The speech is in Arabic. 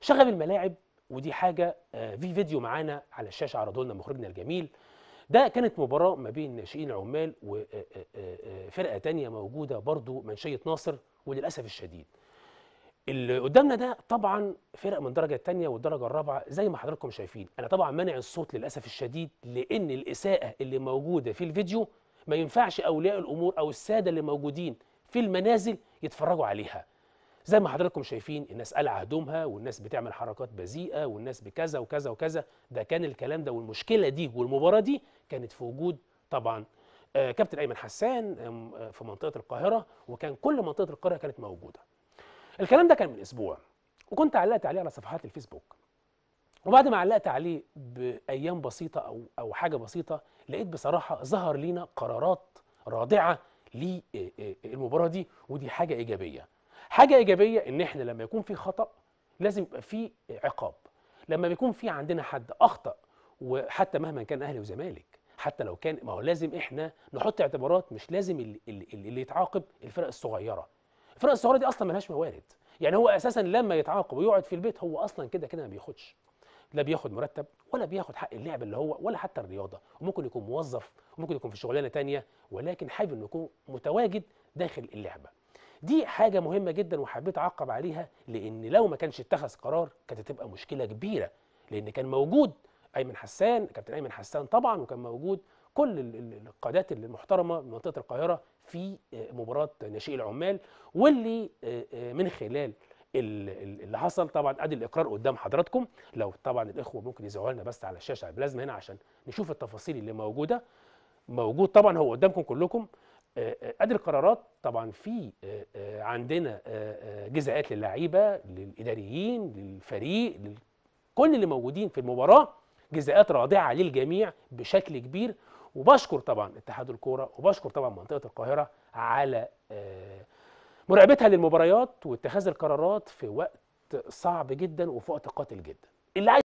شغل الملاعب ودي حاجه آه، في فيديو معانا على الشاشه عرضه لنا مخرجنا الجميل ده كانت مباراه ما بين ناشئين عمال وفرقه آه، آه، تانية موجوده برضو منشيه ناصر وللاسف الشديد اللي قدامنا ده طبعا فرق من الدرجه الثانيه والدرجه الرابعه زي ما حضراتكم شايفين انا طبعا مانع الصوت للاسف الشديد لان الاساءه اللي موجوده في الفيديو ما ينفعش اولياء الامور او الساده اللي موجودين في المنازل يتفرجوا عليها زي ما حضراتكم شايفين الناس قلع هدومها والناس بتعمل حركات بذيئه والناس بكذا وكذا وكذا ده كان الكلام ده والمشكله دي والمباراه دي كانت في وجود طبعا آه، كابتن ايمن حسان آه، في منطقه القاهره وكان كل منطقه القاهره كانت موجوده الكلام ده كان من اسبوع وكنت علقت عليه على صفحات الفيسبوك وبعد ما علقت عليه بايام بسيطه او او حاجه بسيطه لقيت بصراحه ظهر لينا قرارات رادعه للمباراه دي ودي حاجه ايجابيه حاجه ايجابيه ان احنا لما يكون في خطا لازم يبقى في عقاب لما بيكون في عندنا حد اخطا وحتى مهما كان اهلي وزمالك حتى لو كان ما هو لازم احنا نحط اعتبارات مش لازم اللي, اللي يتعاقب الفرق الصغيره الفرق الصغيره دي اصلا ملهاش موارد يعني هو اساسا لما يتعاقب ويقعد في البيت هو اصلا كده كده ما بياخدش لا بياخد مرتب ولا بياخد حق اللعب اللي هو ولا حتى الرياضه وممكن يكون موظف وممكن يكون في شغلانه تانية ولكن حابب انه يكون متواجد داخل اللعبه دي حاجة مهمة جدا وحبيت أعقب عليها لأن لو ما كانش اتخذ قرار كانت هتبقى مشكلة كبيرة لأن كان موجود أيمن حسان كابتن أيمن حسان طبعا وكان موجود كل القادات المحترمة من منطقة القاهرة في آه، مباراة ناشئ العمال واللي آه، آه، من خلال اللي حصل طبعا ادي الاقرار قدام حضراتكم لو طبعا الاخوه ممكن يزعلوا لنا بس على الشاشه على البلازما هنا عشان نشوف التفاصيل اللي موجوده موجود طبعا هو قدامكم كلكم قدر القرارات طبعا في آه، آه، عندنا آه، جزاءات للعيبه للاداريين للفريق لكل اللي موجودين في المباراه جزاءات رادعه للجميع بشكل كبير وبشكر طبعا اتحاد الكوره وبشكر طبعا منطقه القاهره على مراقبتها للمباريات واتخاذ القرارات في وقت صعب جدا وفي وقت قاتل جدا اللي